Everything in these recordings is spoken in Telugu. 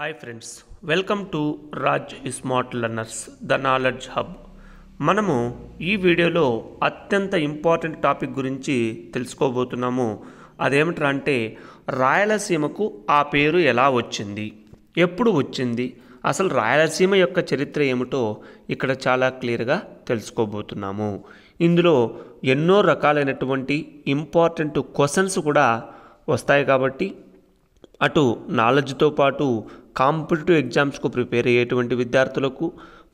hi friends welcome to Raj smart learners the knowledge hub మనము ఈ వీడియోలో అత్యంత ఇంపార్టెంట్ టాపిక్ గురించి తెలుసుకోబోతున్నాము అదేమిట్రా అంటే రాయలసీమకు ఆ పేరు ఎలా వచ్చింది ఎప్పుడు వచ్చింది అసలు రాయలసీమ యొక్క చరిత్ర ఏమిటో ఇక్కడ చాలా క్లియర్గా తెలుసుకోబోతున్నాము ఇందులో ఎన్నో రకాలైనటువంటి ఇంపార్టెంట్ క్వశ్చన్స్ కూడా వస్తాయి కాబట్టి అటు నాలెడ్జ్తో పాటు కాంపిటేటివ్ ఎగ్జామ్స్కు ప్రిపేర్ అయ్యేటువంటి విద్యార్థులకు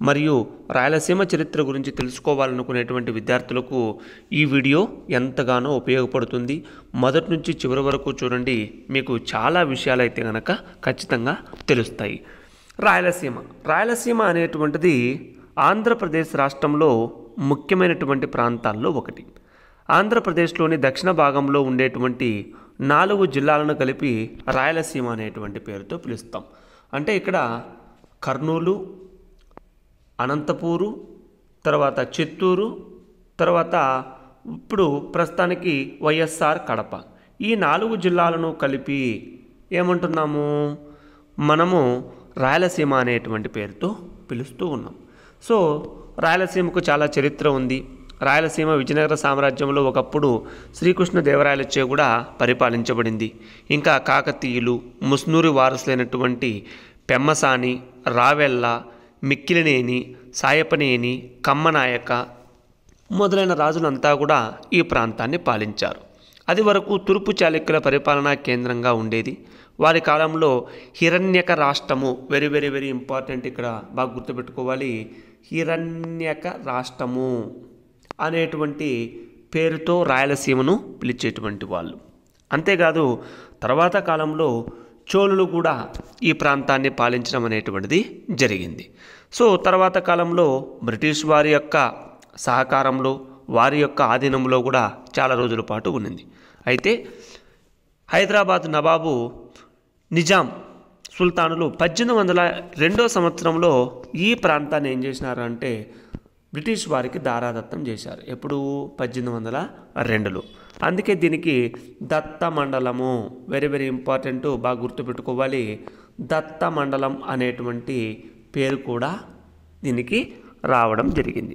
మరియు రాయలసీమ చరిత్ర గురించి తెలుసుకోవాలనుకునేటువంటి విద్యార్థులకు ఈ వీడియో ఎంతగానో ఉపయోగపడుతుంది మొదటి నుంచి చివరి వరకు చూడండి మీకు చాలా విషయాలు అయితే కనుక ఖచ్చితంగా తెలుస్తాయి రాయలసీమ రాయలసీమ అనేటువంటిది ఆంధ్రప్రదేశ్ రాష్ట్రంలో ముఖ్యమైనటువంటి ప్రాంతాల్లో ఒకటి ఆంధ్రప్రదేశ్లోని దక్షిణ భాగంలో ఉండేటువంటి నాలుగు జిల్లాలను కలిపి రాయలసీమ అనేటువంటి పేరుతో పిలుస్తాం అంటే ఇక్కడ కర్నూలు అనంతపూరు తర్వాత చిత్తూరు తర్వాత ఇప్పుడు ప్రస్తుతానికి వైఎస్ఆర్ కడప ఈ నాలుగు జిల్లాలను కలిపి ఏమంటున్నాము మనము రాయలసీమ అనేటువంటి పేరుతో పిలుస్తూ ఉన్నాం సో రాయలసీమకు చాలా చరిత్ర ఉంది రాయలసీమ విజయనగర సామ్రాజ్యంలో ఒకప్పుడు శ్రీకృష్ణదేవరాయలచే కూడా పరిపాలించబడింది ఇంకా కాకతీయులు ముస్నూరి వారసులైనటువంటి పెమ్మసాని రావెళ్ళ మిక్కిలినేని సాయపనేని కమ్మనాయక మొదలైన రాజులంతా కూడా ఈ ప్రాంతాన్ని పాలించారు అది వరకు తూర్పు చాళుక్యుల పరిపాలనా కేంద్రంగా ఉండేది వారి కాలంలో హిరణ్యక రాష్ట్రము వెరీ వెరీ వెరీ ఇంపార్టెంట్ ఇక్కడ బాగా గుర్తుపెట్టుకోవాలి హిరణ్యక రాష్ట్రము అనేటువంటి పేరుతో రాయలసీమను పిలిచేటువంటి వాళ్ళు అంతేకాదు తర్వాత కాలంలో చోళులు కూడా ఈ ప్రాంతాన్ని పాలించడం అనేటువంటిది జరిగింది సో తర్వాత కాలంలో బ్రిటిష్ వారి యొక్క సహకారంలో వారి యొక్క ఆధీనంలో కూడా చాలా రోజుల పాటు ఉన్నింది అయితే హైదరాబాద్ నవాబు నిజాం సుల్తానులు పద్దెనిమిది వందల రెండో సంవత్సరంలో ఈ ప్రాంతాన్ని ఏం చేసినారంటే బ్రిటిష్ వారికి దారాదత్తం చేశారు ఎప్పుడు పద్దెనిమిది వందల రెండులో అందుకే దీనికి దత్త మండలము వెరీ వెరీ ఇంపార్టెంట్ బాగా గుర్తుపెట్టుకోవాలి దత్త మండలం అనేటువంటి పేరు కూడా దీనికి రావడం జరిగింది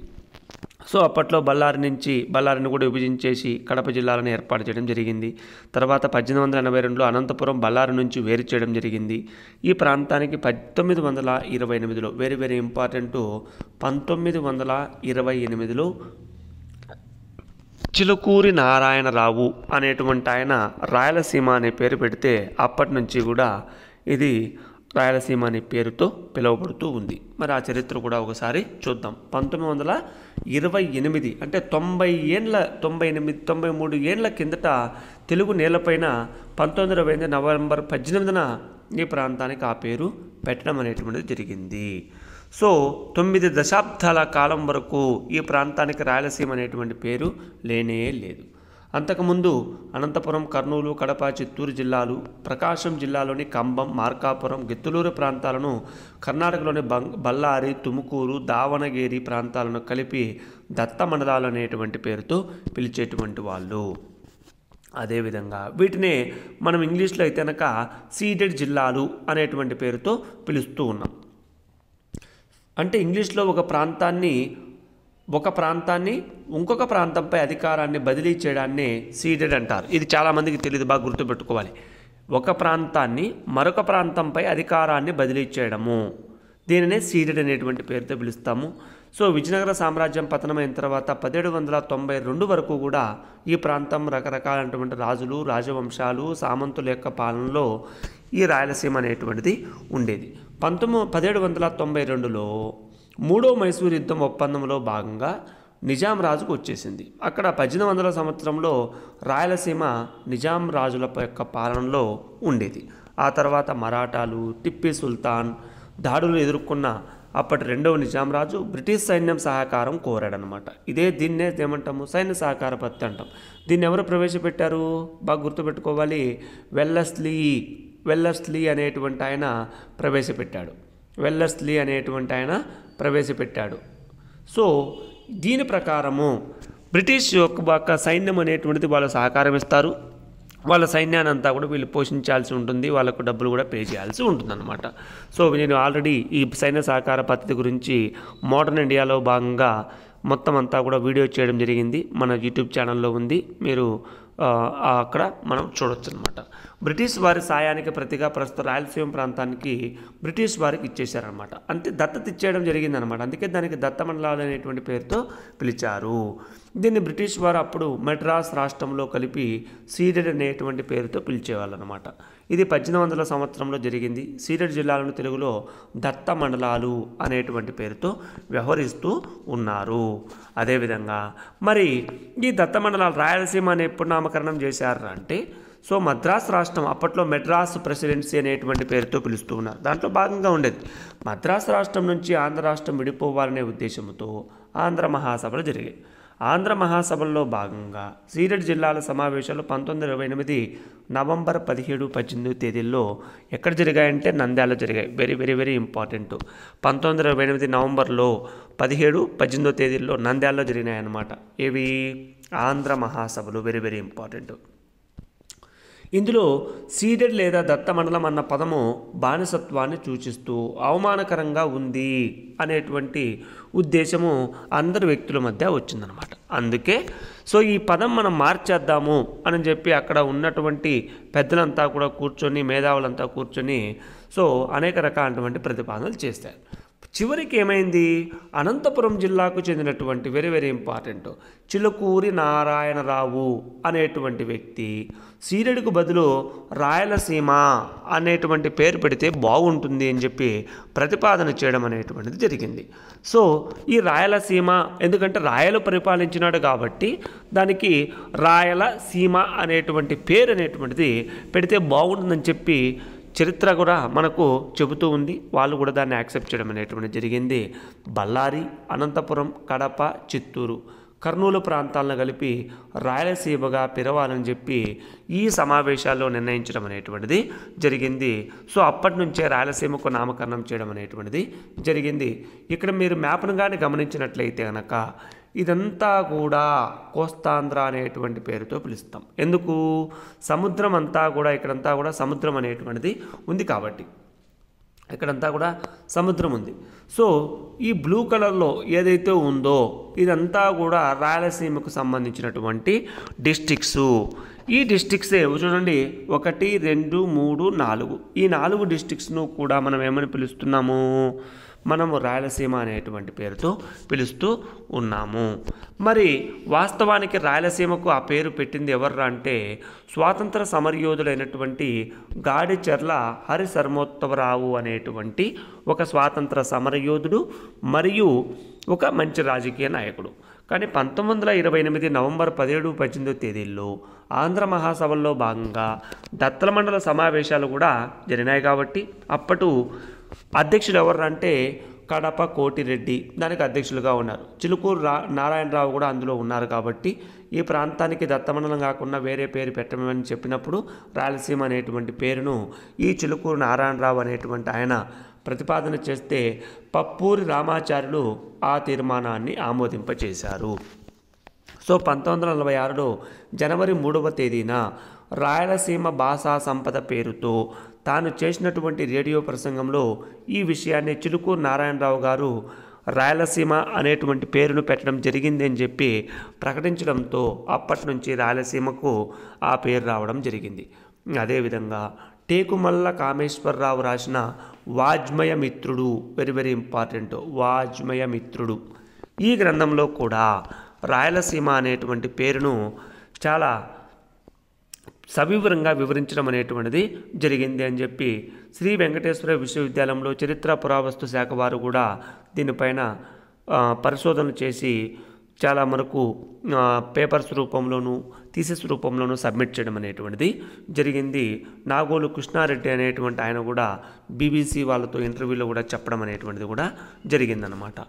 సో అప్పట్లో బళ్ళారి నుంచి బళ్ళారిని కూడా విభజించేసి కడప జిల్లాలను ఏర్పాటు చేయడం జరిగింది తర్వాత పద్దెనిమిది వందల ఎనభై రెండులో అనంతపురం బళ్ళారి నుంచి వేరు చేయడం జరిగింది ఈ ప్రాంతానికి పంతొమ్మిది వందల ఇరవై ఎనిమిదిలో వెరీ వెరీ ఇంపార్టెంట్ పంతొమ్మిది వందల ఇరవై ఎనిమిదిలో చిలుకూరి నారాయణరావు అనేటువంటి ఆయన రాయలసీమ అనే పేరు పెడితే అప్పటి నుంచి కూడా ఇది రాయలసీమ అనే పేరుతో పిలువబడుతూ ఉంది మరి ఆ చరిత్ర కూడా ఒకసారి చూద్దాం పంతొమ్మిది వందల ఇరవై ఎనిమిది అంటే తొంభై ఏండ్ల తొంభై ఎనిమిది తొంభై మూడు ఏండ్ల కిందట తెలుగు నేలపైన పంతొమ్మిది ఇరవై ఎనిమిది నవంబర్ పద్దెనిమిదిన ఈ ప్రాంతానికి ఆ పేరు పెట్టడం అనేటువంటిది జరిగింది సో తొమ్మిది దశాబ్దాల కాలం వరకు ఈ ప్రాంతానికి రాయలసీమ అనేటువంటి పేరు లేనే లేదు అంతకుముందు అనంతపురం కర్నూలు కడప చిత్తూరు జిల్లాలు ప్రకాశం జిల్లాలోని కంబం మార్కాపురం గిత్తులూరు ప్రాంతాలను కర్ణాటకలోని బళ్ళారి తుముకూరు దావణగిరి ప్రాంతాలను కలిపి దత్త మండలాలు అనేటువంటి పేరుతో పిలిచేటువంటి వాళ్ళు అదేవిధంగా వీటినే మనం ఇంగ్లీష్లో అయితే కనుక సీడెడ్ జిల్లాలు అనేటువంటి పేరుతో పిలుస్తూ ఉన్నాం అంటే ఇంగ్లీష్లో ఒక ప్రాంతాన్ని ఒక ప్రాంతాన్ని ఇంకొక ప్రాంతంపై అధికారాన్ని బదిలీ చేయడాన్ని సీడెడ్ అంటారు ఇది చాలామందికి తెలియదు బాగా గుర్తుపెట్టుకోవాలి ఒక ప్రాంతాన్ని మరొక ప్రాంతంపై అధికారాన్ని బదిలీ చేయడము దీనినే సీడెడ్ అనేటువంటి పేరుతో పిలుస్తాము సో విజయనగర సామ్రాజ్యం పతనమైన తర్వాత పదిహేడు వందల తొంభై రెండు వరకు కూడా ఈ ప్రాంతం రకరకాలైనటువంటి రాజులు రాజవంశాలు సామంతుల యొక్క పాలనలో ఈ రాయలసీమ అనేటువంటిది ఉండేది పంతొమ్మిది పదిహేడు వందల తొంభై రెండులో మూడో మైసూర్ యుద్ధం ఒప్పందంలో భాగంగా నిజాం రాజుకు వచ్చేసింది అక్కడ పద్దెనిమిది వందల సంవత్సరంలో రాయలసీమ నిజాం రాజుల యొక్క పాలనలో ఉండేది ఆ తర్వాత మరాఠాలు టిప్పి సుల్తాన్ దాడులు ఎదుర్కొన్న అప్పటి రెండవ నిజాం రాజు బ్రిటిష్ సైన్యం సహకారం కోరాడనమాట ఇదే దీన్నే ఏమంటాము సైన్య సహకార పత్తి అంటాం దీన్ని ఎవరు ప్రవేశపెట్టారు బాగా గుర్తుపెట్టుకోవాలి వెల్లస్లీ వెల్లస్లీ అనేటువంటి ఆయన ప్రవేశపెట్టాడు వెల్లస్లీ అనేటువంటి ఆయన ప్రవేశపెట్టాడు సో దీని ప్రకారము బ్రిటిష్ యొక్క బాక సైన్యం అనేటువంటిది వాళ్ళ సహకారం ఇస్తారు వాళ్ళ సైన్యాన్ని అంతా కూడా వీళ్ళు పోషించాల్సి ఉంటుంది వాళ్ళకు డబ్బులు కూడా పే చేయాల్సి ఉంటుందన్నమాట సో నేను ఆల్రెడీ ఈ సైన్య సహకార పద్ధతి గురించి మోడర్న్ ఇండియాలో భాగంగా మొత్తం అంతా కూడా వీడియో చేయడం జరిగింది మన యూట్యూబ్ ఛానల్లో ఉంది మీరు అక్కడ మనం చూడొచ్చు అనమాట బ్రిటిష్ వారి సాయానికి ప్రతిగా ప్రస్తుత రాయలసీమ ప్రాంతానికి బ్రిటిష్ వారికి ఇచ్చేశారనమాట అంతే దత్తత ఇచ్చేయడం జరిగిందనమాట అందుకే దానికి దత్తమండలాలు అనేటువంటి పేరుతో పిలిచారు దీన్ని బ్రిటిష్ వారు అప్పుడు మెడ్రాస్ రాష్ట్రంలో కలిపి సీడెడ్ అనేటువంటి పేరుతో పిలిచేవాళ్ళు అనమాట ఇది పద్దెనిమిది వందల సంవత్సరంలో జరిగింది సీడెడ్ జిల్లాలను తెలుగులో దత్త మండలాలు అనేటువంటి పేరుతో వ్యవహరిస్తూ ఉన్నారు అదేవిధంగా మరి ఈ దత్త మండలాలు రాయలసీమ అని ఎప్పుడు నామకరణం చేశారా అంటే సో మద్రాస్ రాష్ట్రం అప్పట్లో మెడ్రాస్ ప్రెసిడెన్సీ అనేటువంటి పేరుతో పిలుస్తూ ఉన్నారు దాంట్లో భాగంగా ఉండేది మద్రాస్ రాష్ట్రం నుంచి ఆంధ్ర రాష్ట్రం విడిపోవాలనే ఉద్దేశంతో ఆంధ్ర మహాసభలు జరిగాయి ఆంధ్ర మహాసభల్లో భాగంగా సీరెడ్ జిల్లాల సమావేశాలు పంతొమ్మిది ఇరవై ఎనిమిది నవంబర్ పదిహేడు పద్దెనిమిది తేదీల్లో ఎక్కడ జరిగాయంటే నంద్యాల జరిగాయి వెరీ వెరీ వెరీ ఇంపార్టెంట్ పంతొమ్మిది ఇరవై ఎనిమిది నవంబర్లో పదిహేడు పద్దెనిమిదో తేదీల్లో నంద్యాలలో జరిగినాయి అన్నమాట ఇవి ఆంధ్ర మహాసభలు వెరీ వెరీ ఇంపార్టెంట్ ఇందులో సీడెడ్ లేదా దత్తమండలం అన్న పదము బానిసత్వాన్ని సూచిస్తూ అవమానకరంగా ఉంది అనేటువంటి ఉద్దేశము అందరు వ్యక్తుల మధ్య వచ్చిందనమాట అందుకే సో ఈ పదం మనం మార్చేద్దాము అని చెప్పి అక్కడ ఉన్నటువంటి పెద్దలంతా కూడా కూర్చొని మేధావులంతా కూర్చొని సో అనేక రకాలైనటువంటి ప్రతిపాదనలు చేశారు చివరికి ఏమైంది అనంతపురం జిల్లాకు చెందినటువంటి very very important Chilukuri Narayanarao అనేటువంటి వ్యక్తి సీరెడుకు బదులు రాయలసీమ అనేటువంటి పేరు పెడితే బాగుంటుంది అని చెప్పి ప్రతిపాదన చేయడం అనేటువంటిది జరిగింది సో ఈ రాయలసీమ ఎందుకంటే రాయలు పరిపాలించినాడు కాబట్టి దానికి రాయలసీమ అనేటువంటి పేరు అనేటువంటిది పెడితే బాగుంటుందని చెప్పి చరిత్ర కూడా మనకు చెబుతూ ఉంది వాళ్ళు కూడా దాన్ని యాక్సెప్ట్ చేయడం అనేటువంటి జరిగింది బళ్ళారి అనంతపురం కడప చిత్తూరు కర్నూలు ప్రాంతాలను కలిపి రాయలసీమగా పిలవాలని చెప్పి ఈ సమావేశాల్లో నిర్ణయించడం అనేటువంటిది జరిగింది సో అప్పటి నుంచే రాయలసీమకు నామకరణం చేయడం అనేటువంటిది జరిగింది ఇక్కడ మీరు మ్యాప్ను కానీ గమనించినట్లయితే కనుక ఇదంతా కూడా కోస్తాంధ్ర అనేటువంటి పేరుతో పిలుస్తాం ఎందుకు సముద్రం అంతా కూడా ఇక్కడంతా కూడా సముద్రం అనేటువంటిది ఉంది కాబట్టి ఇక్కడంతా కూడా సముద్రం ఉంది సో ఈ బ్లూ కలర్లో ఏదైతే ఉందో ఇదంతా కూడా రాయలసీమకు సంబంధించినటువంటి డిస్టిక్స్ ఈ డిస్టిక్స్ చూడండి ఒకటి రెండు మూడు నాలుగు ఈ నాలుగు డిస్టిక్స్ను కూడా మనం ఏమని పిలుస్తున్నాము మనము రాయలసీమ అనేటువంటి పేరుతో పిలుస్తూ ఉన్నాము మరి వాస్తవానికి రాయలసీమకు ఆ పేరు పెట్టింది ఎవర్రా అంటే స్వాతంత్ర సమరయోధులైనటువంటి గాడిచెర్ల హరి అనేటువంటి ఒక స్వాతంత్ర సమరయోధుడు మరియు ఒక మంచి రాజకీయ నాయకుడు కానీ పంతొమ్మిది వందల ఇరవై ఎనిమిది నవంబర్ పదిహేడు పద్దెనిమిదో తేదీల్లో ఆంధ్ర మహాసభల్లో భాగంగా దత్తల మండల సమావేశాలు కూడా జరిగినాయి కాబట్టి అప్పటు అధ్యక్షులు ఎవరు అంటే కడప కోటిరెడ్డి దానికి అధ్యక్షులుగా ఉన్నారు చిలుకూరు రా నారాయణరావు కూడా అందులో ఉన్నారు కాబట్టి ఈ ప్రాంతానికి దత్తమండలం కాకుండా వేరే పేరు పెట్టమని చెప్పినప్పుడు రాయలసీమ అనేటువంటి పేరును ఈ చిలుకూరు నారాయణరావు అనేటువంటి ఆయన ప్రతిపాదన చేస్తే పప్పూరి రామాచార్యులు ఆ తీర్మానాన్ని ఆమోదింపచేశారు సో పంతొమ్మిది వందల నలభై ఆరులో జనవరి మూడవ తేదీన రాయలసీమ భాషా సంపద పేరుతో తాను చేసినటువంటి రేడియో ప్రసంగంలో ఈ విషయాన్ని చిలుకు నారాయణరావు గారు రాయలసీమ అనేటువంటి పేరును పెట్టడం జరిగింది అని చెప్పి ప్రకటించడంతో అప్పటి నుంచి రాయలసీమకు ఆ పేరు రావడం జరిగింది అదేవిధంగా టేకుమల్ల కామేశ్వరరావు రాసిన వాజ్మయ మిత్రుడు వెరీ వెరీ ఇంపార్టెంట్ వాజ్మయ మిత్రుడు ఈ గ్రంథంలో కూడా రాయలసీమ అనేటువంటి పేరును చాలా సవివరంగా వివరించడం అనేటువంటిది జరిగింది అని చెప్పి శ్రీ వెంకటేశ్వర విశ్వవిద్యాలయంలో చరిత్ర పురావస్తు శాఖ వారు కూడా దీనిపైన పరిశోధనలు చేసి చాలా మనకు పేపర్స్ రూపంలోనూ థీసెస్ రూపంలోనూ సబ్మిట్ చేయడం అనేటువంటిది జరిగింది నాగోలు కృష్ణారెడ్డి అనేటువంటి ఆయన కూడా బీబీసీ వాళ్ళతో ఇంటర్వ్యూలో కూడా చెప్పడం అనేటువంటిది కూడా జరిగిందనమాట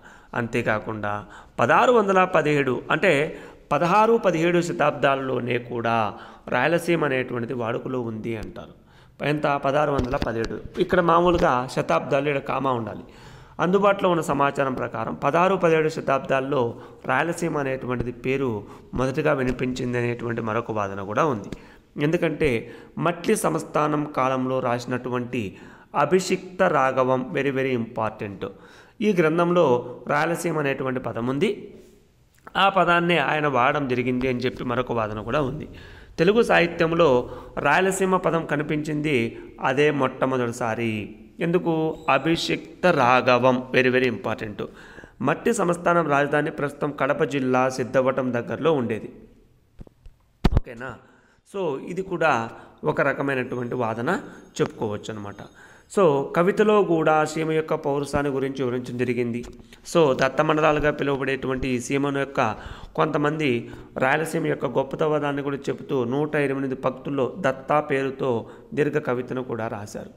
అంతేకాకుండా పదహారు వందల పదిహేడు అంటే పదహారు పదిహేడు శతాబ్దాలలోనే కూడా రాయలసీమ అనేటువంటిది వాడుకలో ఉంది అంటారు ఎంత పదహారు వందల పదిహేడు ఇక్కడ మామూలుగా శతాబ్దాలు ఇక్కడ కామా ఉండాలి అందుబాటులో ఉన్న సమాచారం ప్రకారం పదహారు పదిహేడు శతాబ్దాల్లో రాయలసీమ అనేటువంటిది పేరు మొదటగా వినిపించింది అనేటువంటి మరొక వాదన కూడా ఉంది ఎందుకంటే మట్లి సంస్థానం కాలంలో రాసినటువంటి Abhishikta Raghavam very very important ఈ గ్రంథంలో రాయలసీమ అనేటువంటి పదం ఉంది ఆ పదాన్నే ఆయన వాడడం జరిగింది అని చెప్పి మరొక వాదన కూడా ఉంది తెలుగు సాహిత్యంలో రాయలసీమ పదం కనిపించింది అదే మొట్టమొదటిసారి ఎందుకు Abhishikta Raghavam very very important Matli సంస్థానం రాజధాని ప్రస్తుతం కడప జిల్లా సిద్ధవటం దగ్గరలో ఉండేది ఓకేనా సో ఇది కూడా ఒక రకమైనటువంటి వాదన చెప్పుకోవచ్చు అనమాట సో కవితలో కూడా సీమ యొక్క పౌరుషాన్ని గురించి వివరించడం జరిగింది సో దత్తమండలాలుగా పిలువబడేటువంటి సీమను యొక్క కొంతమంది రాయలసీమ యొక్క గొప్పతవాదాన్ని కూడా చెబుతూ నూట ఇరవై ఎనిమిది భక్తుల్లో దత్తా పేరుతో దీర్ఘ కవితను కూడా రాశారు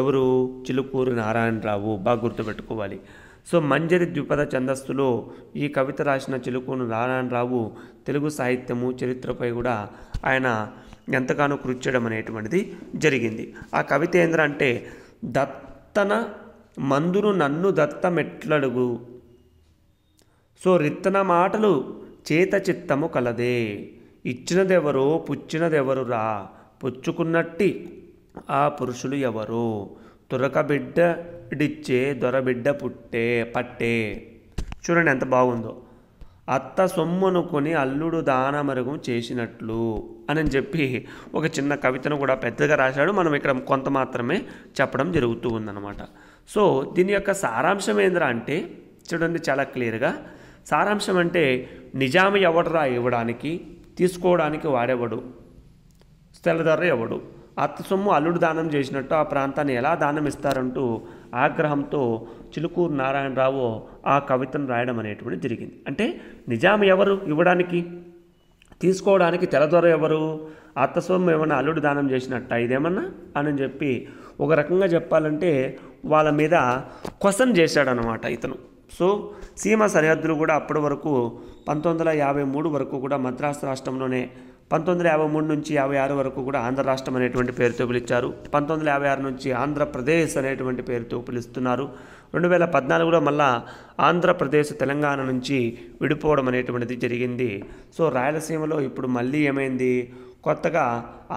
ఎవరు చిలుకూరు నారాయణరావు బాగా గుర్తుపెట్టుకోవాలి సో మంజరి ద్విపద ఛందస్సులో ఈ కవిత రాసిన చిలుకూరు నారాయణరావు తెలుగు సాహిత్యము చరిత్రపై కూడా ఆయన ఎంతగానో కృషి చేయడం అనేటువంటిది జరిగింది ఆ కవిత ఏంద్ర అంటే దత్తన మందును నన్ను దత్తమెట్లడుగు సో రిత్తన మాటలు చేత చిత్తము కలదే ఇచ్చినదెవరో పుచ్చినదెవరురా పుచ్చుకున్నట్టి ఆ పురుషులు ఎవరు డిచ్చే దొరబిడ్డ పుట్టే పట్టే చూడండి ఎంత బాగుందో అత్త సొమ్మును కొని అల్లుడు దానమరుగం చేసినట్లు అని చెప్పి ఒక చిన్న కవితను కూడా పెద్దగా రాశాడు మనం ఇక్కడ కొంత మాత్రమే చెప్పడం జరుగుతూ ఉందన్నమాట సో దీని యొక్క సారాంశం ఏంద్రా అంటే చూడండి చాలా క్లియర్గా సారాంశం అంటే నిజాము ఎవడరా ఇవ్వడానికి తీసుకోవడానికి వాడేవాడు స్థలధర ఎవడు అత్త సొమ్ము అల్లుడు దానం చేసినట్టు ఆ ప్రాంతాన్ని ఎలా దానం ఇస్తారంటూ ఆగ్రహంతో చిలుకూరు నారాయణరావు ఆ కవితను రాయడం అనేటువంటి జరిగింది అంటే నిజాం ఎవరు ఇవ్వడానికి తీసుకోవడానికి తెలదొర ఎవరు ఆత్మస్వం ఏమన్నా అల్లుడు దానం చేసినట్ట ఇదేమన్నా అని చెప్పి ఒక రకంగా చెప్పాలంటే వాళ్ళ మీద క్వశ్చన్ చేశాడనమాట ఇతను సో సీమ సరిహద్దులు కూడా అప్పటి వరకు పంతొమ్మిది వందల యాభై మూడు వరకు కూడా మద్రాసు రాష్ట్రంలోనే పంతొమ్మిది వందల యాభై మూడు నుంచి యాభై ఆరు వరకు కూడా ఆంధ్ర రాష్ట్రం అనేటువంటి పేరుతో పిలిచారు పంతొమ్మిది వందల యాభై ఆరు నుంచి ఆంధ్రప్రదేశ్ అనేటువంటి పేరుతో పిలుస్తున్నారు రెండు వేల పద్నాలుగులో మళ్ళా ఆంధ్రప్రదేశ్ తెలంగాణ నుంచి విడిపోవడం అనేటువంటిది జరిగింది సో రాయలసీమలో ఇప్పుడు మళ్ళీ ఏమైంది కొత్తగా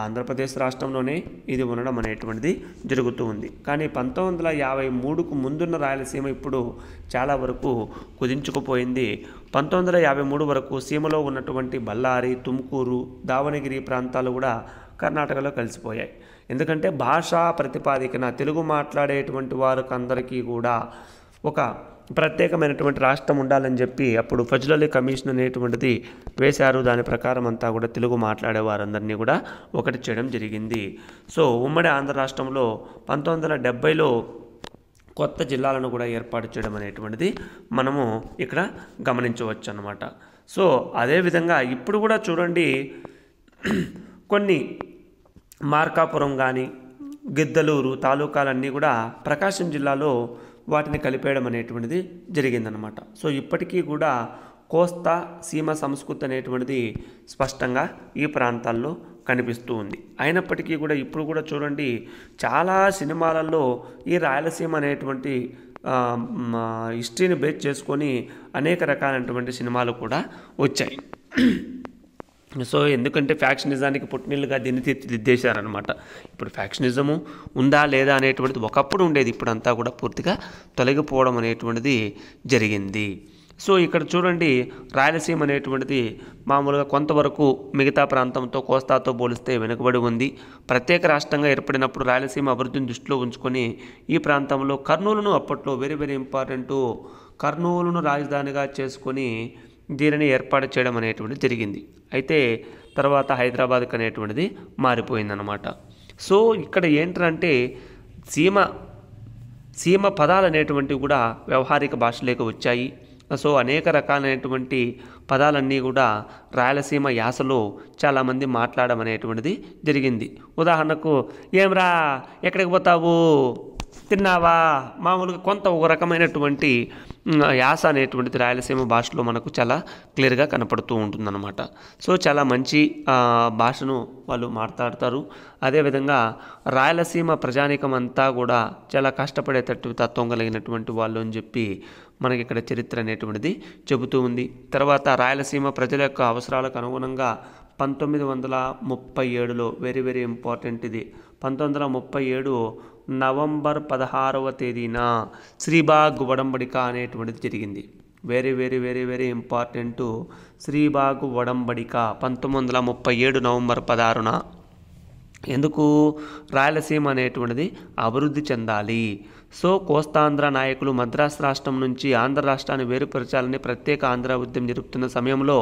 ఆంధ్రప్రదేశ్ రాష్ట్రంలోనే ఇది ఉండడం అనేటువంటిది జరుగుతూ ఉంది కానీ పంతొమ్మిది వందల యాభై మూడుకు ముందున్న రాయలసీమ ఇప్పుడు చాలా వరకు కుదించుకుపోయింది పంతొమ్మిది వందల యాభై మూడు వరకు సీమలో ఉన్నటువంటి బళ్ళారి తుమ్కూరు దావణగిరి ప్రాంతాలు కూడా కర్ణాటకలో కలిసిపోయాయి ఎందుకంటే భాషా ప్రతిపాదికన తెలుగు మాట్లాడేటువంటి వారికి అందరికీ కూడా ఒక ప్రత్యేకమైనటువంటి రాష్ట్రం ఉండాలని చెప్పి అప్పుడు అలీ కమిషన్ అనేటువంటిది వేశారు దాని ప్రకారం అంతా కూడా తెలుగు మాట్లాడే వారందరినీ కూడా ఒకటి చేయడం జరిగింది సో ఉమ్మడి ఆంధ్ర రాష్ట్రంలో పంతొమ్మిది వందల కొత్త జిల్లాలను కూడా ఏర్పాటు చేయడం అనేటువంటిది మనము ఇక్కడ గమనించవచ్చు అన్నమాట సో అదేవిధంగా ఇప్పుడు కూడా చూడండి కొన్ని మార్కాపురం కానీ గిద్దలూరు తాలూకాలన్నీ కూడా ప్రకాశం జిల్లాలో వాటిని కలిపేయడం అనేటువంటిది జరిగిందనమాట సో ఇప్పటికీ కూడా కోస్తా సీమ సంస్కృతి అనేటువంటిది స్పష్టంగా ఈ ప్రాంతాల్లో కనిపిస్తూ ఉంది అయినప్పటికీ కూడా ఇప్పుడు కూడా చూడండి చాలా సినిమాలలో ఈ రాయలసీమ అనేటువంటి హిస్టరీని బేస్ చేసుకొని అనేక రకాలైనటువంటి సినిమాలు కూడా వచ్చాయి సో ఎందుకంటే ఫ్యాక్షనిజానికి పుట్టినిల్లుగా దీన్ని తీర్చిదిద్దేశారనమాట ఇప్పుడు ఫ్యాక్షనిజము ఉందా లేదా అనేటువంటిది ఒకప్పుడు ఉండేది ఇప్పుడంతా కూడా పూర్తిగా తొలగిపోవడం అనేటువంటిది జరిగింది సో ఇక్కడ చూడండి రాయలసీమ అనేటువంటిది మామూలుగా కొంతవరకు మిగతా ప్రాంతంతో కోస్తాతో పోలిస్తే వెనుకబడి ఉంది ప్రత్యేక రాష్ట్రంగా ఏర్పడినప్పుడు రాయలసీమ అభివృద్ధిని దృష్టిలో ఉంచుకొని ఈ ప్రాంతంలో కర్నూలును అప్పట్లో వెరీ వెరీ ఇంపార్టెంటు కర్నూలును రాజధానిగా చేసుకొని దీనిని ఏర్పాటు చేయడం అనేటువంటిది జరిగింది అయితే తర్వాత హైదరాబాద్కి అనేటువంటిది మారిపోయిందనమాట సో ఇక్కడ ఏంటంటే సీమ సీమ పదాలు అనేటువంటివి కూడా వ్యవహారిక భాషలోకి వచ్చాయి సో అనేక రకాలైనటువంటి పదాలన్నీ కూడా రాయలసీమ యాసలో చాలామంది మాట్లాడడం అనేటువంటిది జరిగింది ఉదాహరణకు ఏమ్రా ఎక్కడికి పోతావు తిన్నావా మామూలుగా కొంత ఒక రకమైనటువంటి యాస అనేటువంటిది రాయలసీమ భాషలో మనకు చాలా క్లియర్గా కనపడుతూ ఉంటుందన్నమాట సో చాలా మంచి భాషను వాళ్ళు మాట్లాడతారు అదేవిధంగా రాయలసీమ ప్రజానికం అంతా కూడా చాలా కష్టపడేటట్టు తత్వం కలిగినటువంటి వాళ్ళు అని చెప్పి మనకి ఇక్కడ చరిత్ర అనేటువంటిది చెబుతూ ఉంది తర్వాత రాయలసీమ ప్రజల యొక్క అవసరాలకు అనుగుణంగా పంతొమ్మిది వందల ముప్పై ఏడులో వెరీ వెరీ ఇంపార్టెంట్ ఇది పంతొమ్మిది వందల ముప్పై ఏడు నవంబర్ పదహారవ తేదీన శ్రీబాగ్ వడంబడిక అనేటువంటిది జరిగింది very very very very important Sribagh వడంబడిక పంతొమ్మిది వందల ముప్పై ఏడు నవంబర్ పదహారున ఎందుకు రాయలసీమ అనేటువంటిది అభివృద్ధి చెందాలి సో కోస్తాంధ్ర నాయకులు మద్రాసు రాష్ట్రం నుంచి ఆంధ్ర రాష్ట్రాన్ని వేరుపరచాలని ప్రత్యేక ఆంధ్ర ఉద్యమం జరుపుతున్న సమయంలో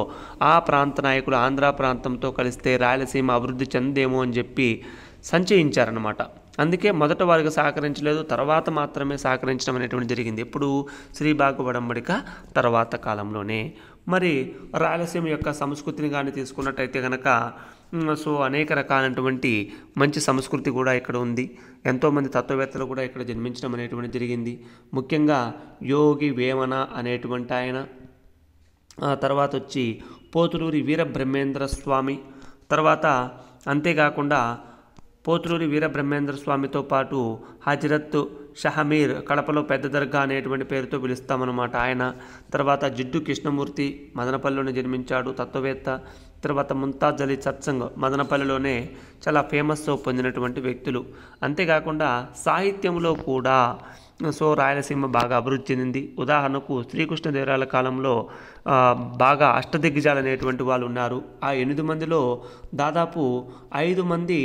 ఆ ప్రాంత నాయకులు ఆంధ్ర ప్రాంతంతో కలిస్తే రాయలసీమ అభివృద్ధి చెందేమో అని చెప్పి సంచయించారనమాట అందుకే మొదట వారికి సహకరించలేదు తర్వాత మాత్రమే సహకరించడం అనేటువంటి జరిగింది ఎప్పుడు శ్రీ భాగవడంబడిక తర్వాత కాలంలోనే మరి రాయలసీమ యొక్క సంస్కృతిని కానీ తీసుకున్నట్టయితే కనుక సో అనేక రకాలైనటువంటి మంచి సంస్కృతి కూడా ఇక్కడ ఉంది ఎంతోమంది తత్వవేత్తలు కూడా ఇక్కడ జన్మించడం అనేటువంటి జరిగింది ముఖ్యంగా యోగి వేమన అనేటువంటి ఆయన తర్వాత వచ్చి పోతులూరి వీరబ్రహ్మేంద్ర స్వామి తర్వాత అంతేకాకుండా పోతులూరి వీరబ్రహ్మేంద్ర స్వామితో పాటు హజరత్ షహమీర్ కడపలో పెద్ద దర్గా అనేటువంటి పేరుతో పిలుస్తామన్నమాట ఆయన తర్వాత జిడ్డు కృష్ణమూర్తి మదనపల్లిలోనే జన్మించాడు తత్వవేత్త తర్వాత ముంతాజ్ అలీ సత్సంగ్ మదనపల్లిలోనే చాలా ఫేమస్ పొందినటువంటి వ్యక్తులు అంతేకాకుండా సాహిత్యంలో కూడా సో రాయలసీమ బాగా అభివృద్ధి చెందింది ఉదాహరణకు శ్రీకృష్ణదేవరాయల కాలంలో బాగా అష్టదిగ్గజాలు అనేటువంటి వాళ్ళు ఉన్నారు ఆ ఎనిమిది మందిలో దాదాపు ఐదు మంది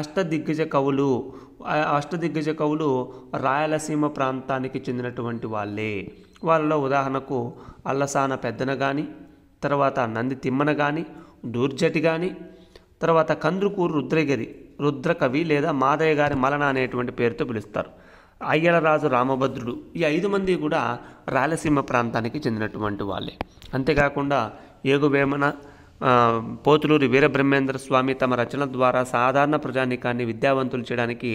అష్టదిగ్గజ కవులు అష్టదిగ్గజ కవులు రాయలసీమ ప్రాంతానికి చెందినటువంటి వాళ్ళే వాళ్ళలో ఉదాహరణకు అల్లసాన పెద్దన కానీ తర్వాత నంది తిమ్మన కానీ దూర్జటి కానీ తర్వాత కందుకూరు రుద్రగిరి రుద్రకవి లేదా మాదయ్య గారి మలన అనేటువంటి పేరుతో పిలుస్తారు అయ్యలరాజు రామభద్రుడు ఈ ఐదు మంది కూడా రాయలసీమ ప్రాంతానికి చెందినటువంటి వాళ్ళే అంతేకాకుండా ఏగువేమన పోతులూరి వీరబ్రహ్మేంద్ర స్వామి తమ రచన ద్వారా సాధారణ ప్రజానికాన్ని విద్యావంతులు చేయడానికి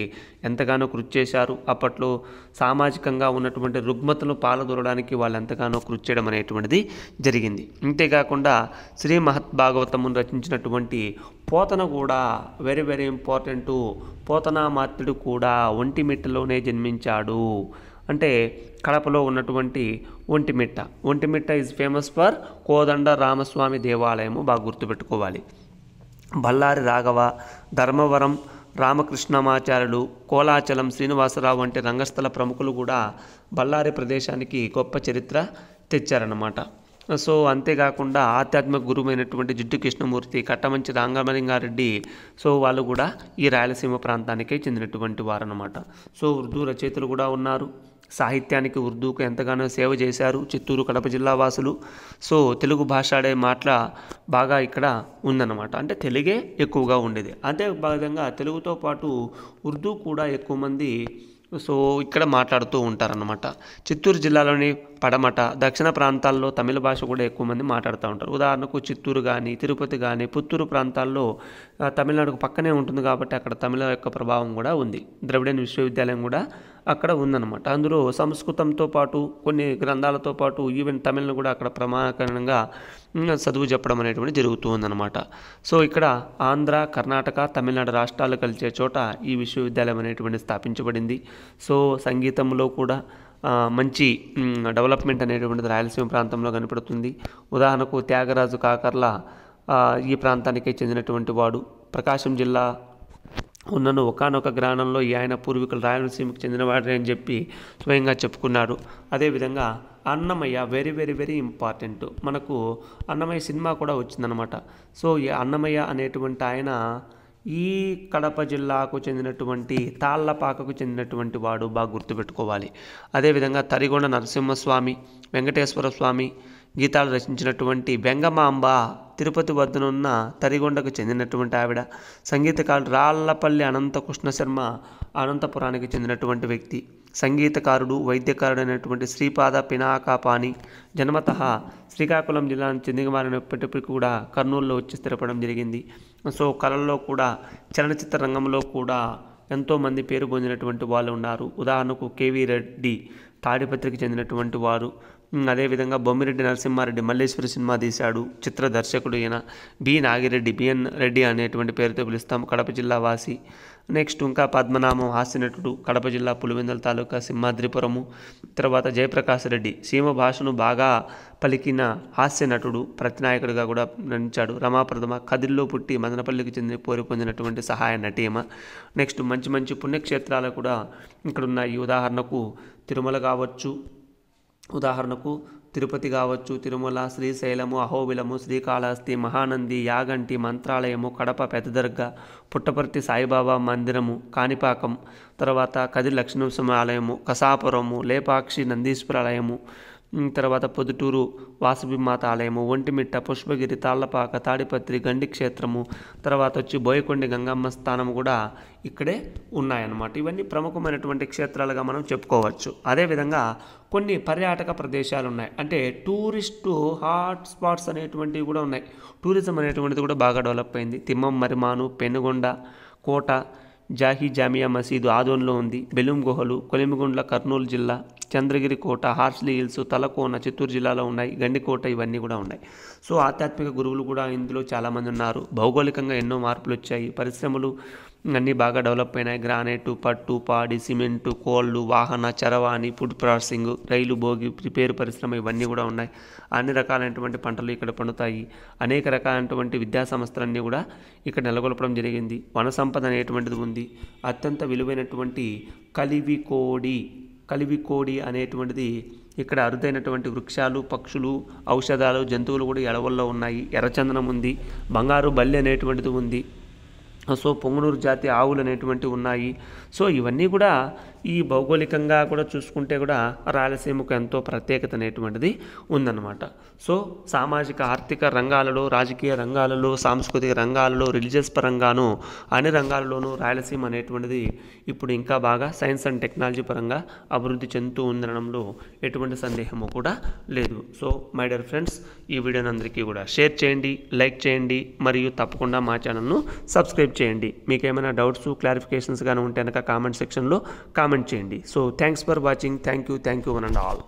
ఎంతగానో కృషి చేశారు అప్పట్లో సామాజికంగా ఉన్నటువంటి రుగ్మతను పాలదూరడానికి వాళ్ళు ఎంతగానో కృషి చేయడం అనేటువంటిది జరిగింది అంతేకాకుండా శ్రీ మహద్భాగవతమును రచించినటువంటి పోతన కూడా వెరీ వెరీ ఇంపార్టెంటు పోతనామాత్రుడు కూడా ఒంటిమిట్టలోనే జన్మించాడు అంటే కడపలో ఉన్నటువంటి Vontimitta Vontimitta is famous for Kodanda Ramaswamy దేవాలయము బాగా గుర్తుపెట్టుకోవాలి బళ్ళారి రాఘవ ధర్మవరం రామకృష్ణమాచార్యులు కోలాచలం శ్రీనివాసరావు వంటి రంగస్థల ప్రముఖులు కూడా బళ్ళారి ప్రదేశానికి గొప్ప చరిత్ర తెచ్చారన్నమాట సో అంతేకాకుండా ఆధ్యాత్మిక గురువైనటువంటి జిడ్డు కృష్ణమూర్తి కట్టమంచి రాంగమలింగారెడ్డి సో వాళ్ళు కూడా ఈ రాయలసీమ ప్రాంతానికే చెందినటువంటి వారన్నమాట సో వృద్ధు రచయితలు కూడా ఉన్నారు సాహిత్యానికి ఉర్దూకు ఎంతగానో సేవ చేశారు చిత్తూరు కడప జిల్లా వాసులు సో తెలుగు భాష ఆడే మాటల బాగా ఇక్కడ ఉందన్నమాట అంటే తెలుగే ఎక్కువగా ఉండేది అదే విధంగా తెలుగుతో పాటు ఉర్దూ కూడా ఎక్కువ మంది సో ఇక్కడ మాట్లాడుతూ ఉంటారన్నమాట చిత్తూరు జిల్లాలోని పడమట దక్షిణ ప్రాంతాల్లో తమిళ భాష కూడా ఎక్కువ మంది మాట్లాడుతూ ఉంటారు ఉదాహరణకు చిత్తూరు కానీ తిరుపతి కానీ పుత్తూరు ప్రాంతాల్లో తమిళనాడుకు పక్కనే ఉంటుంది కాబట్టి అక్కడ తమిళ యొక్క ప్రభావం కూడా ఉంది ద్రవిడియన్ విశ్వవిద్యాలయం కూడా అక్కడ ఉందన్నమాట అందులో సంస్కృతంతో పాటు కొన్ని గ్రంథాలతో పాటు ఈవెన్ తమిళను కూడా అక్కడ ప్రమాణకరణంగా చదువు చెప్పడం అనేటువంటి జరుగుతూ ఉందన్నమాట సో ఇక్కడ ఆంధ్ర కర్ణాటక తమిళనాడు రాష్ట్రాలు కలిసే చోట ఈ విశ్వవిద్యాలయం అనేటువంటి స్థాపించబడింది సో సంగీతంలో కూడా మంచి డెవలప్మెంట్ అనేటువంటిది రాయలసీమ ప్రాంతంలో కనపడుతుంది ఉదాహరణకు త్యాగరాజు కాకర్ల ఈ ప్రాంతానికే చెందినటువంటి వాడు ప్రకాశం జిల్లా ఉన్నను ఒకనొక గ్రామంలో ఈ ఆయన పూర్వీకులు రాయలసీమకు చెందినవాడే అని చెప్పి స్వయంగా చెప్పుకున్నారు అదేవిధంగా Annamayya very very very important మనకు అన్నమయ్య సినిమా కూడా వచ్చిందనమాట సో ఈ అన్నమయ్య అనేటువంటి ఆయన ఈ కడప జిల్లాకు చెందినటువంటి తాళ్లపాకకు చెందినటువంటి వాడు బాగా గుర్తుపెట్టుకోవాలి అదేవిధంగా తరిగొండ నరసింహస్వామి వెంకటేశ్వర స్వామి గీతాలు రచించినటువంటి బెంగమాంబ తిరుపతి వద్దనున్న తరిగొండకు చెందినటువంటి ఆవిడ సంగీతకారుడు రాళ్లపల్లి అనంతకృష్ణ శర్మ అనంతపురానికి చెందినటువంటి వ్యక్తి సంగీతకారుడు వైద్యకారుడు శ్రీపాద పినాకాపాని జన్మత శ్రీకాకుళం జిల్లాను చెందినవారినప్పటికీ కూడా కర్నూలులో వచ్చి స్థిరపడడం జరిగింది సో కళల్లో కూడా చలనచిత్ర రంగంలో కూడా ఎంతోమంది పేరు పొందినటువంటి వాళ్ళు ఉన్నారు ఉదాహరణకు కేవీ రెడ్డి తాడిపత్రికి చెందినటువంటి వారు అదేవిధంగా బొమ్మిరెడ్డి నరసింహారెడ్డి మల్లేశ్వరి సినిమా తీశాడు చిత్ర దర్శకుడు ఈయన బి నాగిరెడ్డి బిఎన్ రెడ్డి అనేటువంటి పేరుతో పిలుస్తాం కడప జిల్లా వాసి నెక్స్ట్ ఇంకా పద్మనామం హాస్యనటుడు కడప జిల్లా పులివెందుల తాలూకా సింహాద్రిపురము తర్వాత జయప్రకాష్ రెడ్డి సీమ భాషను బాగా పలికిన హాస్యనటుడు ప్రతినాయకుడిగా కూడా నటించాడు రమాప్రథమ కదిల్లో పుట్టి మదనపల్లికి చెందిన పోరు పొందినటువంటి సహాయ నటీమ నెక్స్ట్ మంచి మంచి పుణ్యక్షేత్రాలు కూడా ఇక్కడున్నాయి ఉదాహరణకు తిరుమల కావచ్చు ఉదాహరణకు తిరుపతి కావచ్చు తిరుమల శ్రీశైలము అహోబిలము శ్రీకాళహస్తి మహానంది యాగంటి మంత్రాలయము కడప పెద్దదర్గా పుట్టపర్తి సాయిబాబా మందిరము కాణిపాకం తర్వాత కది ఆలయము కసాపురము లేపాక్షి నందీశ్వరాలయము తర్వాత పొద్దుటూరు వాసవిమాత ఆలయము ఒంటిమిట్ట పుష్పగిరి తాళ్లపాక తాడిపత్రి గండి క్షేత్రము తర్వాత వచ్చి బోయకొండి గంగమ్మ స్థానం కూడా ఇక్కడే ఉన్నాయన్నమాట ఇవన్నీ ప్రముఖమైనటువంటి క్షేత్రాలుగా మనం చెప్పుకోవచ్చు అదేవిధంగా కొన్ని పర్యాటక ప్రదేశాలు ఉన్నాయి అంటే టూరిస్టు హాట్ స్పాట్స్ అనేటువంటివి కూడా ఉన్నాయి టూరిజం అనేటువంటిది కూడా బాగా డెవలప్ అయింది తిమ్మం మరిమాను పెనుగొండ కోట జాహీ జామియా మసీదు ఆదోన్లో ఉంది బెలూం గుహలు కొలిమిగుండ్ల కర్నూలు జిల్లా చంద్రగిరి కోట హార్స్లీ హిల్స్ తలకోన చిత్తూరు జిల్లాలో ఉన్నాయి గండికోట ఇవన్నీ కూడా ఉన్నాయి సో ఆధ్యాత్మిక గురువులు కూడా ఇందులో చాలామంది ఉన్నారు భౌగోళికంగా ఎన్నో మార్పులు వచ్చాయి పరిశ్రమలు అన్నీ బాగా డెవలప్ అయినాయి గ్రానైటు పట్టు పాడి సిమెంటు కోళ్ళు వాహన చరవాణి ఫుడ్ ప్రాసెసింగ్ రైలు భోగి రిపేరు పరిశ్రమ ఇవన్నీ కూడా ఉన్నాయి అన్ని రకాలైనటువంటి పంటలు ఇక్కడ పండుతాయి అనేక రకాలైనటువంటి విద్యా సంస్థలన్నీ కూడా ఇక్కడ నెలకొల్పడం జరిగింది వన సంపద అనేటువంటిది ఉంది అత్యంత విలువైనటువంటి కలివి కోడి కలివి కోడి అనేటువంటిది ఇక్కడ అరుదైనటువంటి వృక్షాలు పక్షులు ఔషధాలు జంతువులు కూడా ఎడవల్లో ఉన్నాయి ఎర్రచందనం ఉంది బంగారు బల్లి అనేటువంటిది ఉంది సో పొంగనూరు జాతి ఆవులు అనేటువంటి ఉన్నాయి సో ఇవన్నీ కూడా ఈ భౌగోళికంగా కూడా చూసుకుంటే కూడా రాయలసీమకు ఎంతో ప్రత్యేకత అనేటువంటిది ఉందన్నమాట సో సామాజిక ఆర్థిక రంగాలలో రాజకీయ రంగాలలో సాంస్కృతిక రంగాలలో రిలీజియస్ పరంగాను అన్ని రంగాలలోనూ రాయలసీమ అనేటువంటిది ఇప్పుడు ఇంకా బాగా సైన్స్ అండ్ టెక్నాలజీ పరంగా అభివృద్ధి చెందుతూ ఉందనడంలో ఎటువంటి సందేహము కూడా లేదు సో మై డియర్ ఫ్రెండ్స్ ఈ వీడియోని అందరికీ కూడా షేర్ చేయండి లైక్ చేయండి మరియు తప్పకుండా మా ఛానల్ను సబ్స్క్రైబ్ చేయండి మీకు ఏమైనా డౌట్స్ క్లారిఫికేషన్స్ కానీ ఉంటే కనుక కామెంట్ సెక్షన్లో కామెంట్ కామెంట్ చేయండి so thanks for watching thank you thank you one and all